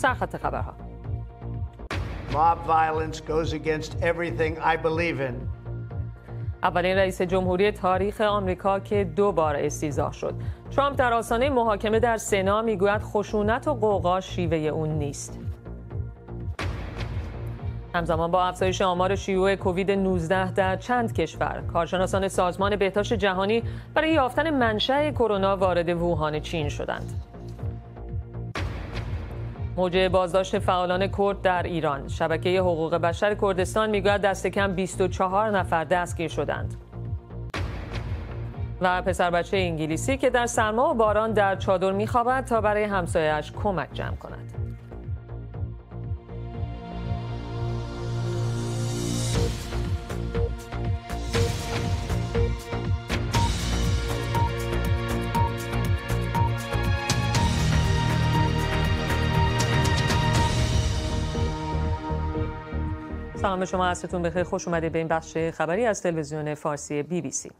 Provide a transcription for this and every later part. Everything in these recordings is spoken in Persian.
سرخط خبرها اولین رئیس جمهوری تاریخ آمریکا که دو بار استیزاه شد ترامپ در آسانه محاکمه در سنا میگوید خشونت و قوقا شیوه اون نیست همزمان با افزایش آمار شیوع کووید 19 در چند کشور کارشناسان سازمان بهداشت جهانی برای یافتن منشأ کرونا وارد ووهان چین شدند موجه بازداشت فعالان کرد در ایران شبکه حقوق بشر کردستان میگوید دست کم 24 نفر دستگیر شدند و پسر بچه انگلیسی که در سرما و باران در چادر میخوابد تا برای همسایش کمک جمع کند سلام به شما هستتون بخیر خوش اومدید به این بخش خبری از تلویزیون فارسی بی بی سی.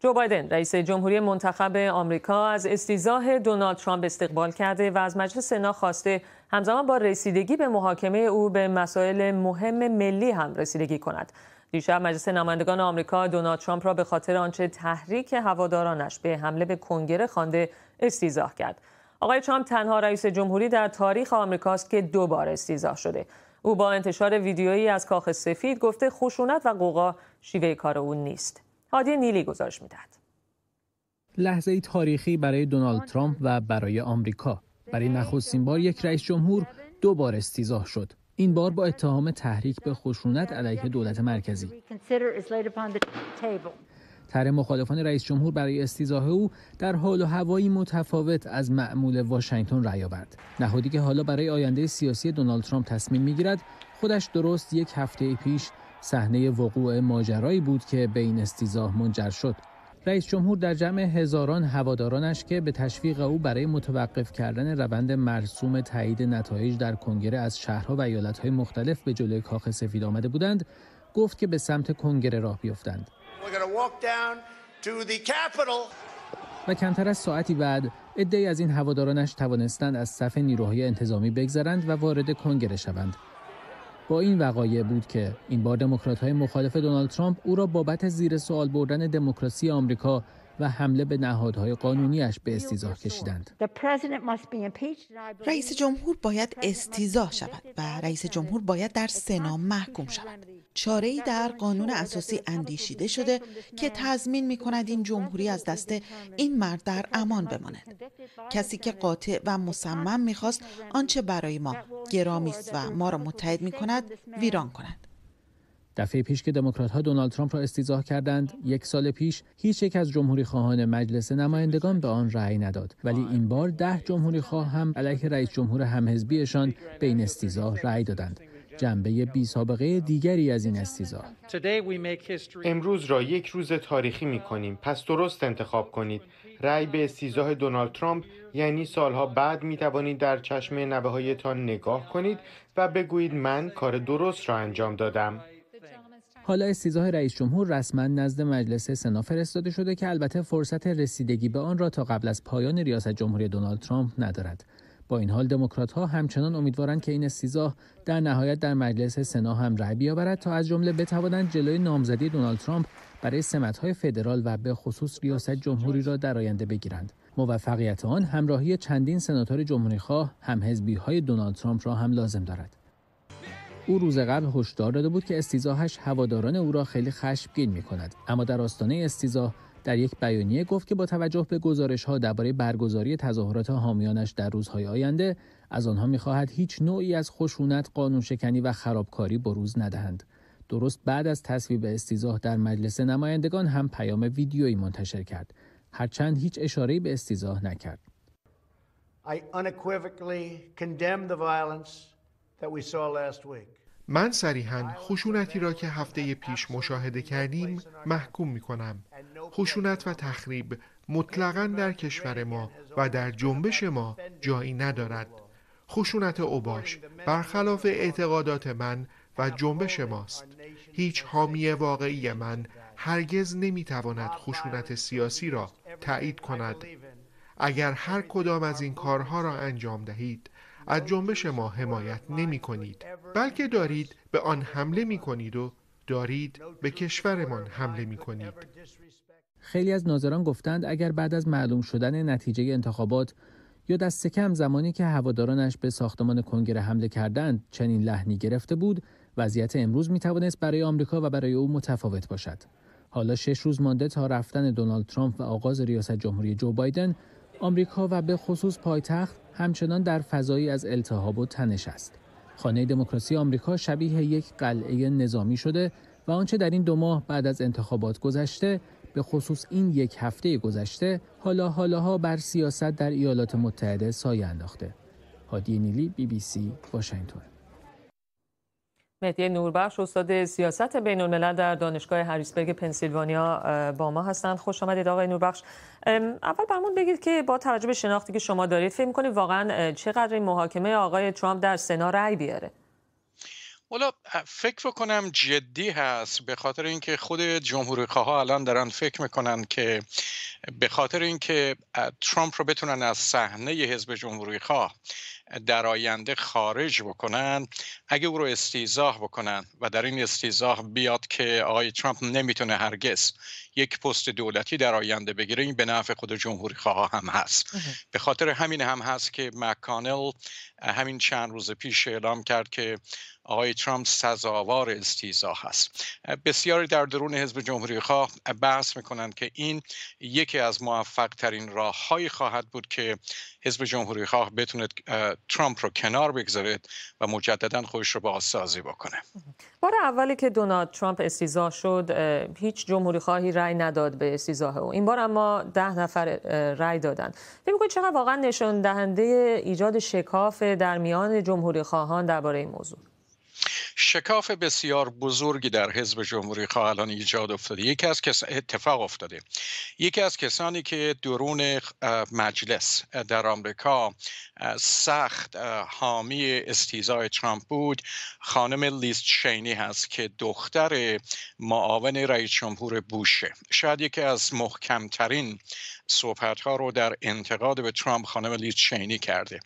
جو بایدن رئیس جمهوری منتخب آمریکا از استیزاه دونالد ترامپ استقبال کرده و از مجلس سنا خواسته همزمان با رسیدگی به محاکمه او به مسائل مهم ملی هم رسیدگی کند. دیشب مجلس نمایندگان آمریکا دونالد ترامپ را به خاطر آنچه تحریک هوادارانش به حمله به کنگره خوانده استیزاه کرد. آقای ترامپ تنها رئیس جمهوری در تاریخ آمریکاست که دو بار استیزاه شده. او با انتشار ویدیویی از کاخ سفید گفته خشونت و قوقا شیوه کار او نیست. هادی نیلی گزارش میدهد. لحظه تاریخی برای دونالد ترامپ و برای آمریکا. برای نخستین بار یک رئیس جمهور دو بار استیزاه شد. این بار با اتهام تحریک به خشونت علیه دولت مرکزی. طرح مخالفان رئیس جمهور برای استیزاه او در حال و هوایی متفاوت از معمول واشنگتن رأی آورد نهادی که حالا برای آینده سیاسی دونالد ترامپ تصمیم میگیرد خودش درست یک هفته پیش صحنه وقوع ماجرایی بود که به این استیزاه منجر شد رئیس جمهور در جمع هزاران هوادارانش که به تشویق او برای متوقف کردن روند مرسوم تایید نتایج در کنگره از شهرها و ایالتهای مختلف به جلوی کاخ سفید آمده بودند گفت که به سمت کنگره راه بیفتند و کمتر از ساعتی بعد عدهای از این هوادارانش توانستند از صف نیروهای انتظامی بگذرند و وارد کنگره شوند با این وقایع بود که این بار های مخالف دونالد ترامپ او را بابت زیر سوال بردن دموکراسی آمریکا و حمله به نهادهای قانونیش به استیزاه کشیدند. رئیس جمهور باید استیزاه شود و رئیس جمهور باید در سنا محکوم شود. ای در قانون اساسی اندیشیده شده که تضمین می کند این جمهوری از دست این مرد در امان بماند کسی که قاطع و مصمم میخواست آنچه برای ما گرامی است و ما را متحد می کند ویران کند دفعه پیش که دموکرات ها دونالد ترامپ را استیضاح کردند آره. یک سال پیش هیچ یک از جمهوری خواهان مجلس نمایندگان به آن رأی نداد ولی آره. این بار ده جمهوری خواه هم علیه رئیس جمهور همحزبیشان به این استیضاح رأی دادند جنبه بی سابقه دیگری از این استیزا امروز را یک روز تاریخی می کنیم پس درست انتخاب کنید رأی به استیزاه دونالد ترامپ یعنی سالها بعد می توانید در چشم نبه هایتان نگاه کنید و بگویید من کار درست را انجام دادم حالا استیزاه رئیس جمهور رسما نزد مجلس سنا فرستاده شده که البته فرصت رسیدگی به آن را تا قبل از پایان ریاست جمهوری دونالد ترامپ ندارد با این حال دموکرات ها همچنان امیدوارند که این استیزاه در نهایت در مجلس سنا هم رأی بیاورد تا از جمله بتوانند جلوی نامزدی دونالد ترامپ برای های فدرال و به خصوص ریاست جمهوری را در آینده بگیرند موفقیت آن همراهی چندین سناتور جمهوری خواه هم های دونالد ترامپ را هم لازم دارد او روز قبل هشدار داده بود که استیزاهش هواداران او را خیلی خشمگین می کند اما در آستانه استیزا در یک بیانیه گفت که با توجه به گزارش ها درباره برگزاری تظاهرات حامیانش در روزهای آینده از آنها میخواهد هیچ نوعی از خشونت قانون شکنی و خرابکاری بروز ندهند درست بعد از تصویب استیزاه در مجلس نمایندگان هم پیام ویدیویی منتشر کرد هرچند هیچ اشاره به استیزاه نکرد من صریحا خشونتی را که هفته پیش مشاهده کردیم محکوم می کنم. خشونت و تخریب مطلقا در کشور ما و در جنبش ما جایی ندارد. خشونت اوباش برخلاف اعتقادات من و جنبش ماست. هیچ حامی واقعی من هرگز نمیتواند خشونت سیاسی را تایید کند. اگر هر کدام از این کارها را انجام دهید از جنبش ما حمایت نمی کنید بلکه دارید به آن حمله می کنید و دارید به کشورمان حمله می کنید خیلی از ناظران گفتند اگر بعد از معلوم شدن نتیجه انتخابات یا دست کم زمانی که هوادارانش به ساختمان کنگره حمله کردند چنین لحنی گرفته بود وضعیت امروز می توانست برای آمریکا و برای او متفاوت باشد حالا شش روز مانده تا رفتن دونالد ترامپ و آغاز ریاست جمهوری جو بایدن آمریکا و به خصوص پایتخت همچنان در فضایی از التهاب و تنش است. خانه دموکراسی آمریکا شبیه یک قلعه نظامی شده و آنچه در این دو ماه بعد از انتخابات گذشته به خصوص این یک هفته گذشته حالا حالاها بر سیاست در ایالات متحده سایه انداخته. هادی نیلی بی بی سی واشنگتن مهدی نوربخش استاد سیاست بین الملل در دانشگاه هریسبرگ پنسیلوانیا با ما هستند خوش آمدید آقای نوربخش اول برمون بگید که با توجه به شناختی که شما دارید فکر میکنید واقعا چقدر این محاکمه آقای ترامپ در سنا رأی بیاره حالا فکر کنم جدی هست به خاطر اینکه خود جمهوری خواه الان دارن فکر میکنن که به خاطر اینکه ترامپ رو بتونن از صحنه حزب جمهوری خواه در آینده خارج بکنن اگه او رو استیزاه بکنن و در این استیزاه بیاد که آقای ترامپ نمیتونه هرگز یک پست دولتی در آینده بگیره این به نفع خود جمهوری خواه هم هست به خاطر همین هم هست که مکانل همین چند روز پیش اعلام کرد که آقای ترامپ سزاوار استیزا هست بسیاری در درون حزب جمهوری خواه بحث میکنند که این یکی از موفق ترین راه هایی خواهد بود که حزب جمهوری خواه بتونه ترامپ رو کنار بگذاره و مجددا خودش رو بازسازی بکنه بار اولی که دونالد ترامپ استیزا شد هیچ جمهوری خواهی رای نداد به استیزا او این بار اما ده نفر رای دادن فکر چقدر واقعا نشان دهنده ایجاد شکاف در میان جمهوری خواهان درباره این موضوع شکاف بسیار بزرگی در حزب جمهوری خواه الان ایجاد افتاده یکی از کس اتفاق افتاده یکی از کسانی که درون مجلس در آمریکا سخت حامی استیزای ترامپ بود خانم لیست شینی هست که دختر معاون رئیس جمهور بوشه شاید یکی از محکمترین صحبت ها رو در انتقاد به ترامپ خانم لی چینی کرده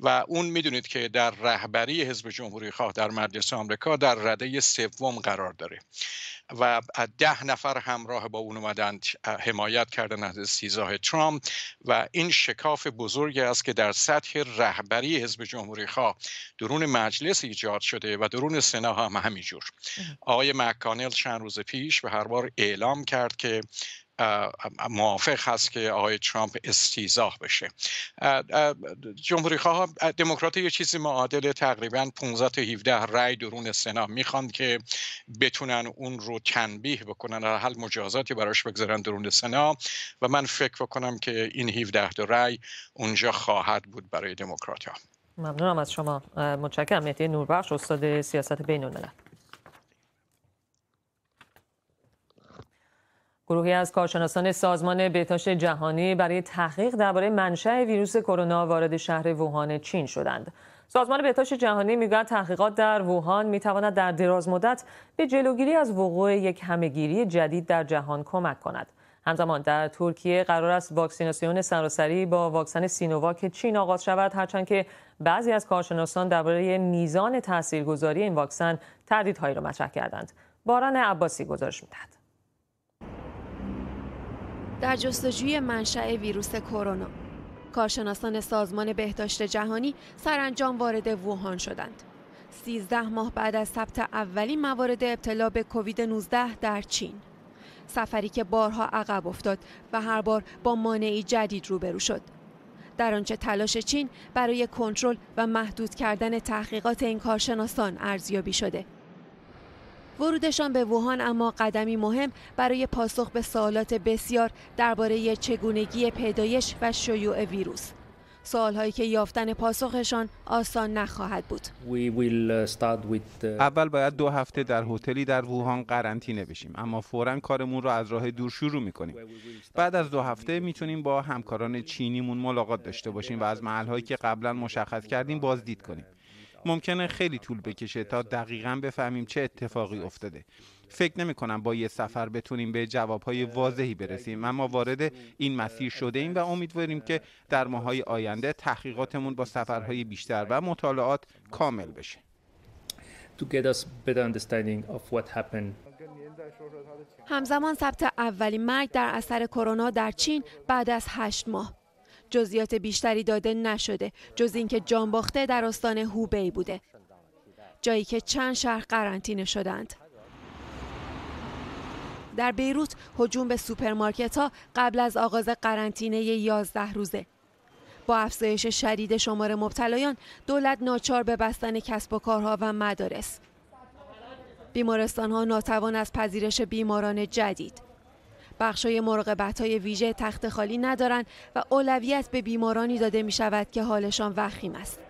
و اون میدونید که در رهبری حزب جمهوری خواه در مجلس آمریکا در رده سوم قرار داره و ده نفر همراه با اون اومدند حمایت کردن از سیزاه ترامپ و این شکاف بزرگی است که در سطح رهبری حزب جمهوری خواه درون مجلس ایجاد شده و درون سنا هم همینجور آقای مکانل چند روز پیش به هر بار اعلام کرد که موافق هست که آقای ترامپ استیزاه بشه جمهوری خواه دموکرات یه چیزی معادل تقریبا 15 تا 17 رای درون سنا میخوان که بتونن اون رو تنبیه بکنن و حل مجازاتی براش بگذارن درون سنا و من فکر بکنم که این 17 تا رای اونجا خواهد بود برای دموکرات ها ممنونم از شما متشکرم مهدی نوربخش استاد سیاست بین گروهی از کارشناسان سازمان بهداشت جهانی برای تحقیق درباره منشأ ویروس کرونا وارد شهر ووهان چین شدند. سازمان بهداشت جهانی میگوید تحقیقات در ووهان میتواند در دراز مدت به جلوگیری از وقوع یک همهگیری جدید در جهان کمک کند. همزمان در ترکیه قرار است واکسیناسیون سراسری با واکسن سینوواک چین آغاز شود هرچند که بعضی از کارشناسان درباره میزان تاثیرگذاری این واکسن تردیدهایی را مطرح کردند. باران عباسی گزارش میدهد. در جستجوی منشأ ویروس کرونا کارشناسان سازمان بهداشت جهانی سرانجام وارد ووهان شدند 13 ماه بعد از ثبت اولین موارد ابتلا به کووید 19 در چین سفری که بارها عقب افتاد و هر بار با مانعی جدید روبرو شد در آنچه تلاش چین برای کنترل و محدود کردن تحقیقات این کارشناسان ارزیابی شده ورودشان به ووهان اما قدمی مهم برای پاسخ به سوالات بسیار درباره چگونگی پیدایش و شیوع ویروس هایی که یافتن پاسخشان آسان نخواهد بود. Uh, uh, اول باید دو هفته در هتلی در ووهان قرنطینه بشیم اما فورا کارمون رو از راه دور شروع میکنیم. بعد از دو هفته میتونیم با همکاران چینیمون ملاقات داشته باشیم و از محلهایی که قبلا مشخص کردیم بازدید کنیم. ممکنه خیلی طول بکشه تا دقیقا بفهمیم چه اتفاقی افتاده فکر نمی کنم با یه سفر بتونیم به جوابهای واضحی برسیم اما وارد این مسیر شده ایم و امیدواریم که در ماهای آینده تحقیقاتمون با سفرهای بیشتر و مطالعات کامل بشه همزمان ثبت اولین مرگ در اثر کرونا در چین بعد از هشت ماه جزئیات بیشتری داده نشده جز اینکه جانباخته در استان هوبی بوده جایی که چند شهر قرنطینه شدند در بیروت هجوم به سوپرمارکت ها قبل از آغاز قرنطینه 11 روزه با افزایش شدید شمار مبتلایان دولت ناچار به بستن کسب و کارها و مدارس بیمارستان ها ناتوان از پذیرش بیماران جدید بخشای مراقبت های ویژه تخت خالی ندارند و اولویت به بیمارانی داده می شود که حالشان وخیم است.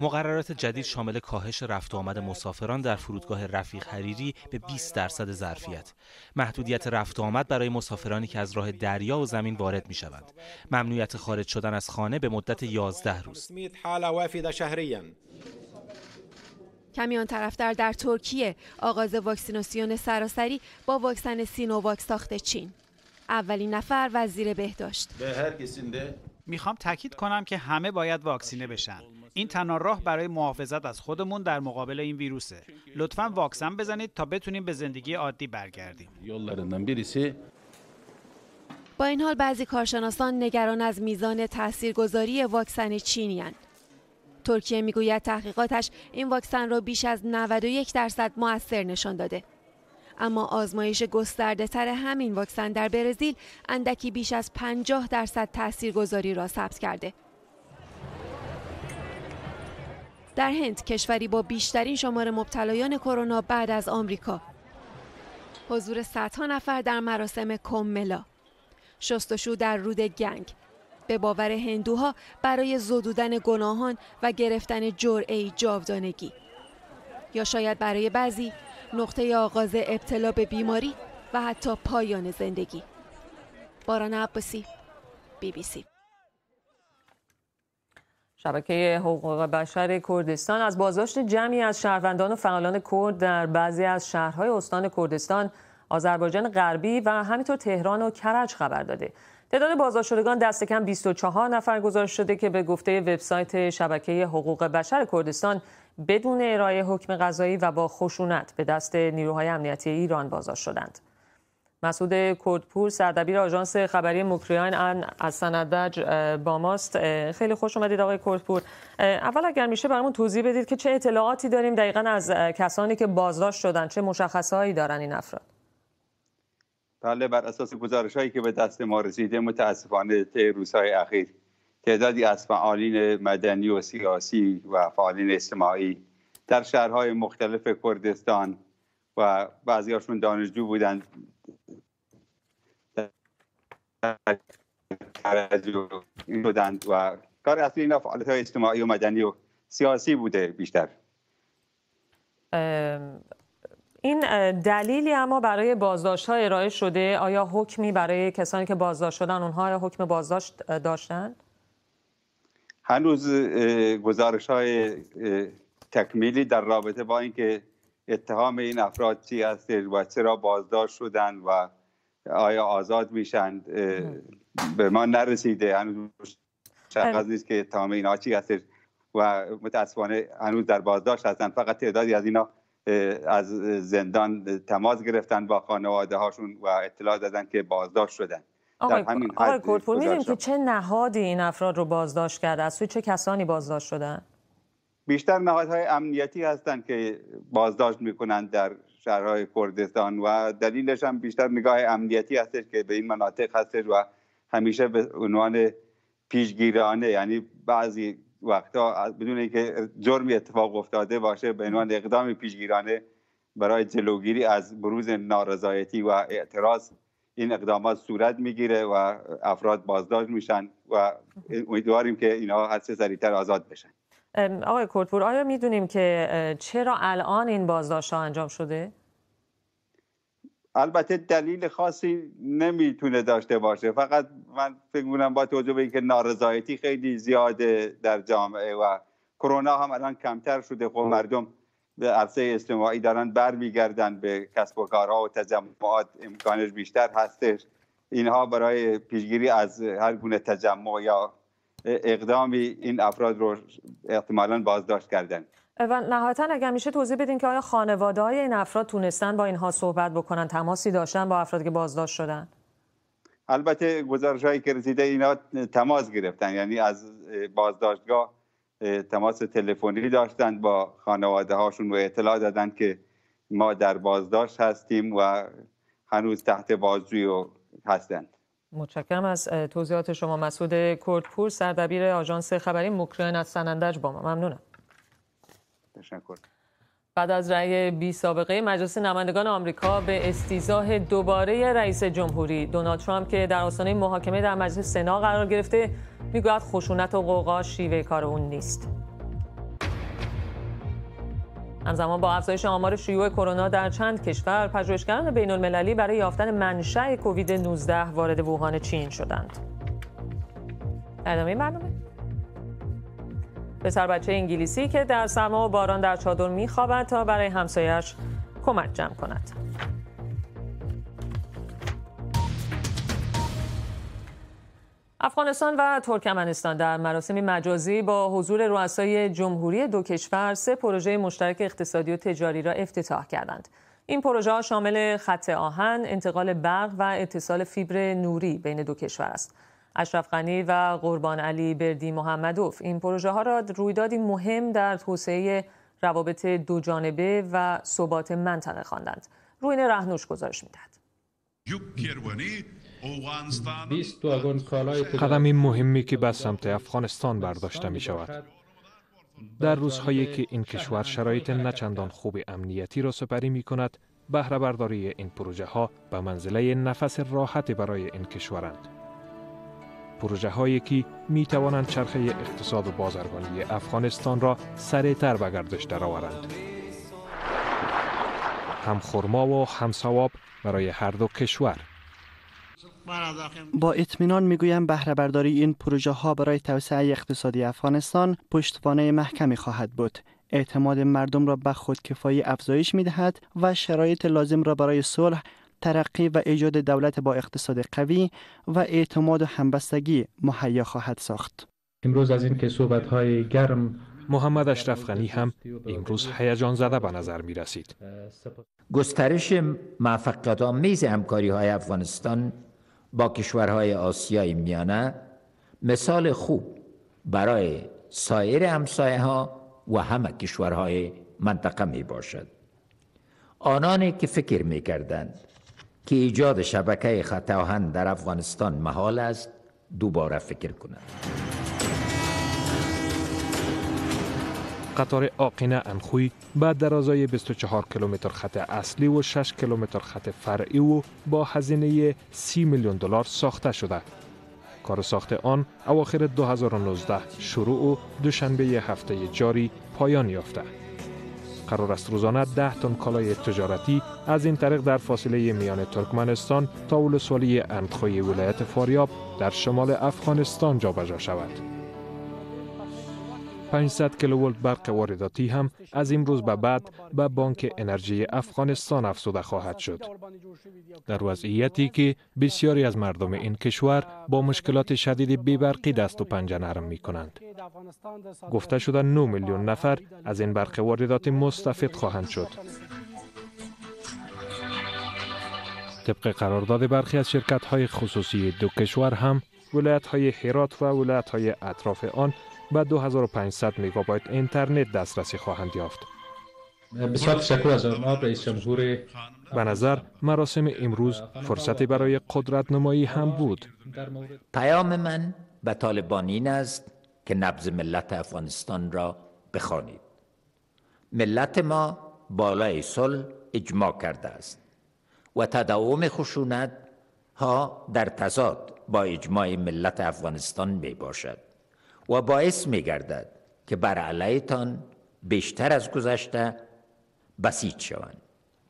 مقررات جدید شامل کاهش رفت آمد مسافران در فرودگاه رفیق حریری به 20 درصد ظرفیت محدودیت رفت آمد برای مسافرانی که از راه دریا و زمین وارد می شوند ممنوعیت خارج شدن از خانه به مدت 11 روز آن طرفتر در ترکیه آغاز واکسیناسیون سراسری با واکسن سینوواک ساخت چین اولین نفر وزیر بهداشت میخوام تاکید کنم که همه باید واکسینه بشن این تنها راه برای محافظت از خودمون در مقابل این ویروسه لطفا واکسن بزنید تا بتونیم به زندگی عادی برگردیم با این حال بعضی کارشناسان نگران از میزان تاثیرگذاری واکسن چینی ترکیه میگوید تحقیقاتش این واکسن را بیش از 91 درصد موثر نشان داده. اما آزمایش گسترده همین واکسن در برزیل اندکی بیش از 50 درصد تاثیرگذاری را ثبت کرده. در هند کشوری با بیشترین شمار مبتلایان کرونا بعد از آمریکا حضور صدها نفر در مراسم کوملا شستشو در رود گنگ به باور هندوها برای زدودن گناهان و گرفتن جرعی جاودانگی یا شاید برای بعضی نقطه آغاز ابتلا به بیماری و حتی پایان زندگی باران عباسی بی بی سی شبکه حقوق بشر کردستان از بازداشت جمعی از شهروندان و فعالان کرد در بعضی از شهرهای استان کردستان آذربایجان غربی و همینطور تهران و کرج خبر داده تعداد بازداشتگان دست کم 24 نفر گزارش شده که به گفته وبسایت شبکه حقوق بشر کردستان بدون ارائه حکم قضایی و با خشونت به دست نیروهای امنیتی ایران بازداشت شدند. مسعود کردپور سردبیر آژانس خبری مکریان از سندبج با ماست خیلی خوش اومدید آقای کردپور اول اگر میشه برامون توضیح بدید که چه اطلاعاتی داریم دقیقا از کسانی که بازداشت شدند چه مشخصهایی دارن این افراد حالا بر اساس گزارش هایی که به دست ما رسیده متاسفانه طی روزهای اخیر تعدادی از فعالین مدنی و سیاسی و فعالین اجتماعی در شهرهای مختلف کردستان و بعضی هاشون دانشجو بودند بودند و کار اصلی اینا فعالیت های اجتماعی و مدنی و سیاسی بوده بیشتر این دلیلی اما برای بازداشت ها ارائه شده آیا حکمی برای کسانی که بازداشت شدن اونها حکم بازداشت داشتند؟ هنوز گزارش های تکمیلی در رابطه با اینکه اتهام این افراد چی هست و چرا بازداشت شدن و آیا آزاد میشن به ما نرسیده هنوز شخص نیست که اتهام اینا چی هست و متاسفانه هنوز در بازداشت هستند فقط تعدادی از اینا از زندان تماس گرفتن با خانواده هاشون و اطلاع دادن که بازداشت شدن آقای, کورپور میدونیم که چه نهادی این افراد رو بازداشت کرده از سوی چه کسانی بازداشت شدن؟ بیشتر نهادهای امنیتی هستند که بازداشت میکنند در شهرهای کردستان و دلیلش هم بیشتر نگاه امنیتی هستش که به این مناطق هستش و همیشه به عنوان پیشگیرانه یعنی بعضی وقتا بدون اینکه جرمی اتفاق افتاده باشه به عنوان اقدام پیشگیرانه برای جلوگیری از بروز نارضایتی و اعتراض این اقدامات صورت میگیره و افراد بازداشت میشن و امیدواریم که اینها هر چه سریعتر آزاد بشن آقای کورتپور آیا میدونیم که چرا الان این بازداشت ها انجام شده؟ البته دلیل خاصی نمیتونه داشته باشه فقط من فکر میکنم با توجه به اینکه نارضایتی خیلی زیاده در جامعه و کرونا هم الان کمتر شده خب مردم به عرصه اجتماعی دارن برمیگردن به کسب و کارها و تجمعات امکانش بیشتر هستش اینها برای پیشگیری از هر گونه تجمع یا اقدامی این افراد رو احتمالا بازداشت کردن و نهایتا اگر میشه توضیح بدین که آیا خانواده های این افراد تونستن با اینها صحبت بکنن تماسی داشتن با افراد که بازداشت شدن البته گزارش هایی که رسیده اینا تماس گرفتن یعنی از بازداشتگاه تماس تلفنی داشتن با خانواده هاشون و اطلاع دادند که ما در بازداشت هستیم و هنوز تحت بازجوی هستند متشکرم از توضیحات شما مسعود کردپور سردبیر آژانس خبری از سنندج با ما ممنونم بعد از رأی بی سابقه مجلس نمایندگان آمریکا به استیزاه دوباره رئیس جمهوری دونالد ترامپ که در آستانه محاکمه در مجلس سنا قرار گرفته میگوید خشونت و قوقا شیوه کار اون نیست همزمان با افزایش آمار شیوع کرونا در چند کشور پژوهشگران بین المللی برای یافتن منشأ کووید 19 وارد ووهان چین شدند. ادامه برنامه پسر بچه انگلیسی که در سما و باران در چادر میخوابد تا برای همسایش کمک جمع کند افغانستان و ترکمنستان در مراسم مجازی با حضور رؤسای جمهوری دو کشور سه پروژه مشترک اقتصادی و تجاری را افتتاح کردند. این پروژه شامل خط آهن، انتقال برق و اتصال فیبر نوری بین دو کشور است. اشرف غنی و قربان علی بردی محمدوف این پروژه ها را رویدادی مهم در توسعه روابط دو جانبه و ثبات منطقه خواندند. روین رهنوش گزارش می 20 قدمی مهمی که به سمت افغانستان برداشته می شود. در روزهایی که این کشور شرایط نچندان خوب امنیتی را سپری می کند، بهره برداری این پروژه ها به منزله نفس راحتی برای این کشورند. پروژه هایی که می توانند چرخه اقتصاد و بازرگانی افغانستان را سریعتر به گردش درآورند. هم خرما و هم ثواب برای هر دو کشور. با اطمینان میگویم بهره برداری این پروژه ها برای توسعه اقتصادی افغانستان پشتوانه محکمی خواهد بود اعتماد مردم را به خودکفایی افزایش می دهد و شرایط لازم را برای صلح ترقی و ایجاد دولت با اقتصاد قوی و اعتماد و همبستگی مهیا خواهد ساخت. امروز از این که صحبت های گرم محمد اشرف غنی هم امروز هیجان زده به نظر می رسید. گسترش موفقیت آمیز همکاری های افغانستان با کشورهای آسیای میانه مثال خوب برای سایر همسایه ها و همه کشورهای منطقه می باشد. آنانی که فکر می کردند که ایجاد شبکه خط در افغانستان محال است دوباره فکر کند قطار آقینه انخوی به درازای 24 کیلومتر خط اصلی و 6 کیلومتر خط فرعی و با هزینه 30 میلیون دلار ساخته شده کار ساخت آن اواخر 2019 شروع و دوشنبه هفته جاری پایان یافته قرار است روزانه 10 تن کالای تجارتی از این طریق در فاصله میان ترکمنستان تا ولسوالی اندخوی ولایت فاریاب در شمال افغانستان جابجا شود. 500 ولت برق وارداتی هم از امروز به بعد به بانک انرژی افغانستان افزوده خواهد شد. در وضعیتی که بسیاری از مردم این کشور با مشکلات شدید بیبرقی دست و پنجه نرم می کنند. گفته شده 9 میلیون نفر از این برق واردات مستفید خواهند شد. طبق قرارداد برخی از شرکت های خصوصی دو کشور هم ولایت های حیرات و ولایت های اطراف آن به 2500 مگابایت اینترنت دسترسی خواهند یافت. بسیار تشکر از جناب رئیس جمهور به نظر مراسم امروز فرصتی برای قدرت نمایی هم بود پیام من به طالبان این است که نبز ملت افغانستان را بخوانید ملت ما بالای صلح اجماع کرده است و تداوم خشونت ها در تضاد با اجماع ملت افغانستان می باشد و باعث می گردد که بر علیتان بیشتر از گذشته بسیج شوند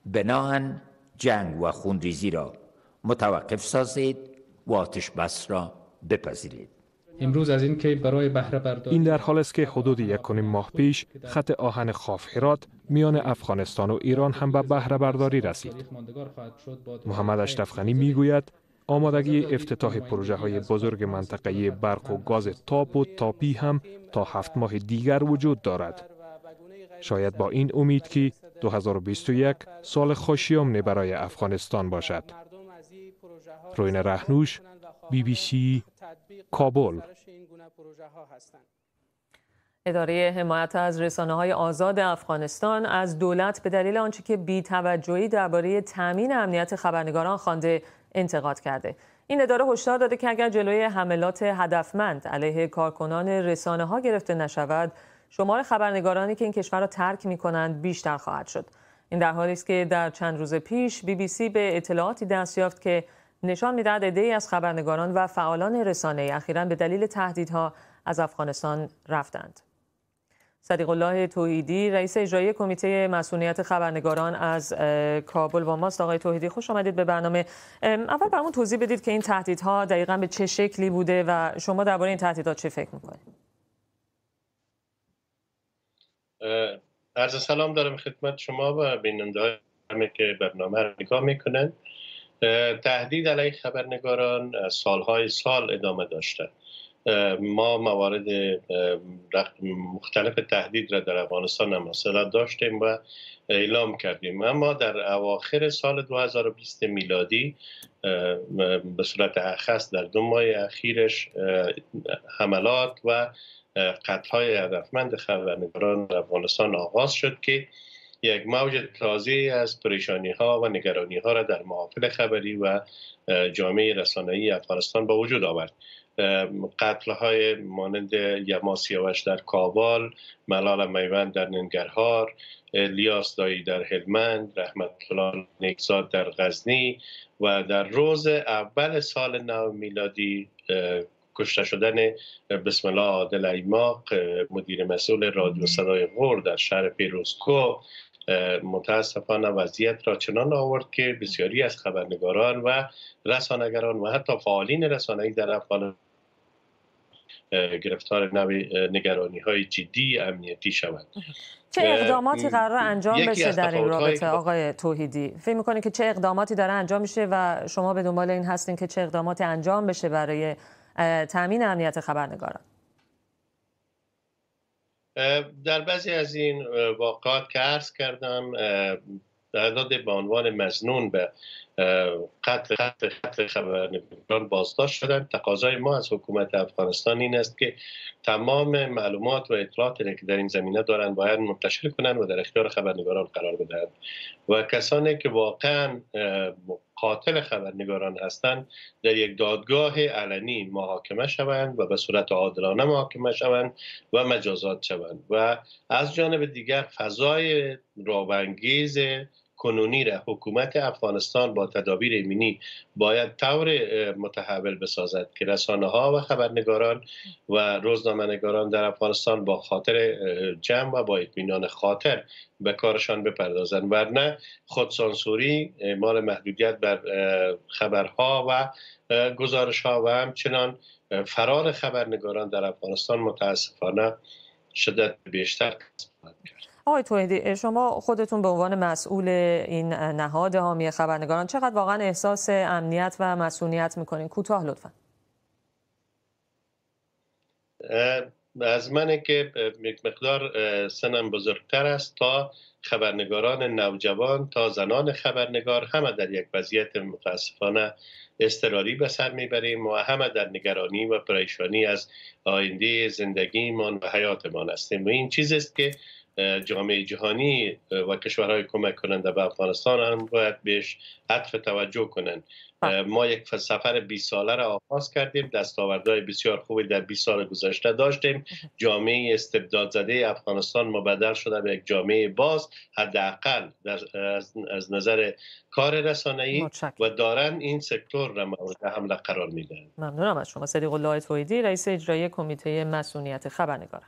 بناهن جنگ و خونریزی را متوقف سازید و آتش بس را بپذیرید امروز از این که برای بهره برداری این در حال است که حدود یک ماه پیش خط آهن خاف میان افغانستان و ایران هم به بهره برداری رسید محمد اشرف غنی میگوید آمادگی افتتاح پروژه های بزرگ منطقه برق و گاز تاپ و تاپی هم تا هفت ماه دیگر وجود دارد. شاید با این امید که 2021 سال خوشیامنه برای افغانستان باشد. روین رهنوش، بی بی سی، کابل. اداره حمایت از رسانه های آزاد افغانستان از دولت به دلیل آنچه که بی توجهی درباره تامین امنیت خبرنگاران خوانده انتقاد کرده این اداره هشدار داده که اگر جلوی حملات هدفمند علیه کارکنان رسانه ها گرفته نشود شمار خبرنگارانی که این کشور را ترک می کنند بیشتر خواهد شد این در حالی است که در چند روز پیش بی بی سی به اطلاعاتی دست یافت که نشان میدهد ای از خبرنگاران و فعالان رسانه اخیرا به دلیل تهدیدها از افغانستان رفتند صدیق الله توحیدی رئیس اجرایی کمیته مسئولیت خبرنگاران از کابل با ماست آقای توحیدی خوش آمدید به برنامه اول برامون توضیح بدید که این تهدیدها دقیقا به چه شکلی بوده و شما درباره این تهدیدات چه فکر میکنید عرض سلام دارم خدمت شما و بیننده همه که برنامه را نگاه میکنن تهدید علیه خبرنگاران سالهای سال ادامه داشته ما موارد مختلف تهدید را در افغانستان هم داشتیم و اعلام کردیم اما در اواخر سال 2020 میلادی به صورت اخص در دو ماه اخیرش حملات و های هدفمند خبرنگاران در افغانستان آغاز شد که یک موج تازه از پریشانی ها و نگرانی ها را در محافل خبری و جامعه رسانه‌ای افغانستان با وجود آورد قتل های مانند یما سیاوش در کابال ملال میوند در ننگرهار لیاس دایی در هلمند رحمت طلال نکزاد در غزنی و در روز اول سال نو میلادی کشته شدن بسم الله عادل ایماق مدیر مسئول رادیو صدای غور در شهر پیروزکو متاسفانه وضعیت را چنان آورد که بسیاری از خبرنگاران و رسانگران و حتی فعالین رسانه‌ای در افغانستان گرفتار نگرانی های جدی امنیتی شود چه اقداماتی قرار انجام بشه در این رابطه آقای توحیدی فکر میکنید که چه اقداماتی داره انجام میشه و شما به دنبال این هستین که چه اقداماتی انجام بشه برای تامین امنیت خبرنگاران در بعضی از این واقعات که عرض کردم داد به عنوان مزنون به قتل قتل قتل خبرنگاران بازداشت شدن تقاضای ما از حکومت افغانستان این است که تمام معلومات و اطلاعاتی که در این زمینه دارند باید منتشر کنند و در اختیار خبرنگاران قرار بدهند و کسانی که واقعا قاتل خبرنگاران هستند در یک دادگاه علنی محاکمه شوند و به صورت عادلانه محاکمه شوند و مجازات شوند و از جانب دیگر فضای راونگیز کنونی را حکومت افغانستان با تدابیر امنی باید طور متحول بسازد که رسانه ها و خبرنگاران و روزنامه‌نگاران در افغانستان با خاطر جمع و با اطمینان خاطر به کارشان بپردازند ورنه خودسانسوری مال محدودیت بر خبرها و گزارش ها و همچنان فرار خبرنگاران در افغانستان متاسفانه شدت بیشتر کسب کرد آقای تویدی شما خودتون به عنوان مسئول این نهاد حامی خبرنگاران چقدر واقعا احساس امنیت و مسئولیت میکنین کوتاه لطفا از منه که یک مقدار سنم بزرگتر است تا خبرنگاران نوجوان تا زنان خبرنگار همه در یک وضعیت متاسفانه استراری به سر میبریم و همه در نگرانی و پریشانی از آینده زندگیمان و حیاتمان هستیم و این چیزیست است که جامعه جهانی و کشورهای کمک کننده به افغانستان هم باید بهش عطف توجه کنند ما یک سفر 20 ساله را آغاز کردیم دستاوردهای بسیار خوبی در 20 سال گذشته داشتیم جامعه استبداد زده افغانستان مبدل شده به یک جامعه باز حداقل از نظر کار رسانه‌ای و دارن این سکتور را مورد حمله قرار میدن ممنونم از شما صدیق الله تویدی رئیس اجرایی کمیته مسئولیت خبرنگاران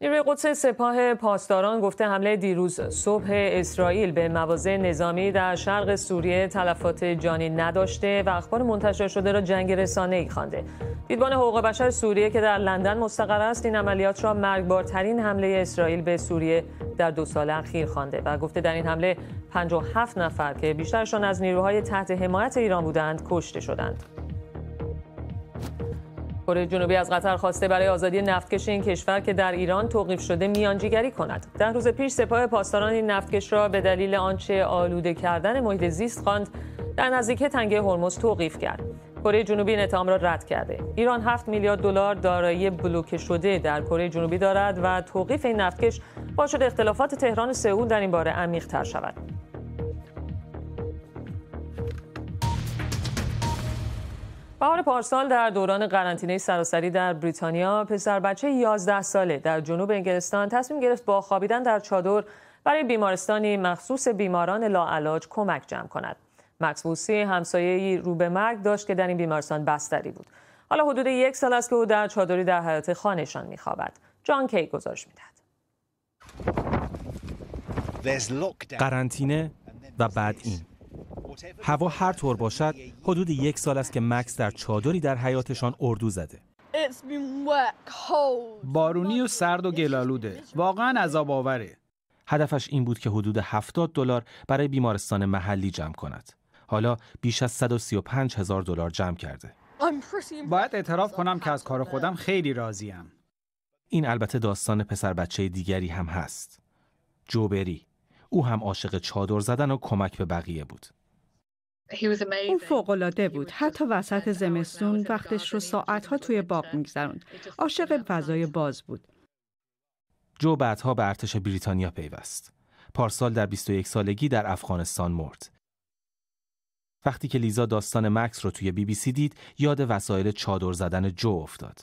نیروی قدس سپاه پاسداران گفته حمله دیروز صبح اسرائیل به مواضع نظامی در شرق سوریه تلفات جانی نداشته و اخبار منتشر شده را جنگ رسانه ای خانده دیدبان حقوق بشر سوریه که در لندن مستقر است این عملیات را مرگبارترین حمله اسرائیل به سوریه در دو سال اخیر خوانده و گفته در این حمله 57 نفر که بیشترشان از نیروهای تحت حمایت ایران بودند کشته شدند. کره جنوبی از قطر خواسته برای آزادی نفتکش این کشور که در ایران توقیف شده میانجیگری کند ده روز پیش سپاه پاسداران این نفتکش را به دلیل آنچه آلوده کردن محیط زیست خواند در نزدیکی تنگه هرمز توقیف کرد کره جنوبی این اتهام را رد کرده ایران 7 میلیارد دلار دارایی بلوکه شده در کره جنوبی دارد و توقیف این نفتکش باشد اختلافات تهران و سئول در این باره عمیق‌تر شود بهار پارسال در دوران قرنطینه سراسری در بریتانیا پسر بچه 11 ساله در جنوب انگلستان تصمیم گرفت با خوابیدن در چادر برای بیمارستانی مخصوص بیماران لاعلاج کمک جمع کند. مکس بوسی همسایه رو به مرگ داشت که در این بیمارستان بستری بود. حالا حدود یک سال است که او در چادری در حیات خانهشان میخوابد. جان کی گزارش میدهد. قرنطینه و بعد این هوا هر طور باشد حدود یک سال است که مکس در چادری در حیاتشان اردو زده بارونی و سرد و گلالوده واقعا عذاب آوره هدفش این بود که حدود 70 دلار برای بیمارستان محلی جمع کند حالا بیش از 135 هزار دلار جمع کرده باید اعتراف کنم که از کار خودم خیلی راضیم این البته داستان پسر بچه دیگری هم هست جوبری او هم عاشق چادر زدن و کمک به بقیه بود او العاده بود حتی وسط زمستون وقتش رو ساعتها توی باغ میگذروند عاشق فضای باز بود جو بعدها به ارتش بریتانیا پیوست پارسال در 21 سالگی در افغانستان مرد وقتی که لیزا داستان مکس رو توی بی بی سی دید یاد وسایل چادر زدن جو افتاد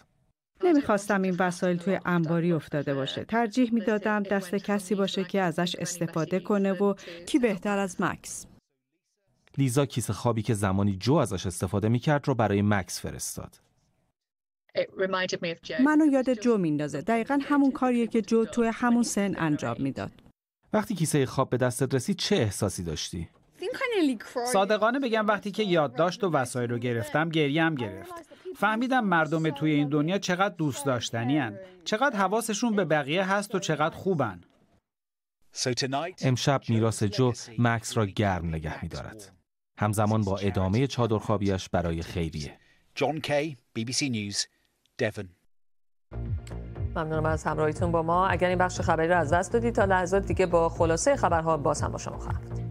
نمیخواستم این وسایل توی انباری افتاده باشه ترجیح میدادم دست کسی باشه که ازش استفاده کنه و کی بهتر از مکس لیزا کیسه خوابی که زمانی جو ازش استفاده می رو برای مکس فرستاد. منو یاد جو میندازه دقیقا همون کاریه که جو توی همون سن انجام میداد وقتی کیسه خواب به دستت رسید چه احساسی داشتی صادقانه بگم وقتی که یادداشت و وسایل رو گرفتم گریم گرفت فهمیدم مردم توی این دنیا چقدر دوست داشتنی هن. چقدر حواسشون به بقیه هست و چقدر خوبن امشب میراس جو مکس را گرم نگه میدارد همزمان با ادامه چادرخوابیش برای خیریه. جان کی، بی بی سی نیوز، ممنونم از همراهیتون با ما. اگر این بخش خبری را از دست دادید تا لحظات دیگه با خلاصه خبرها باز هم با شما خواهم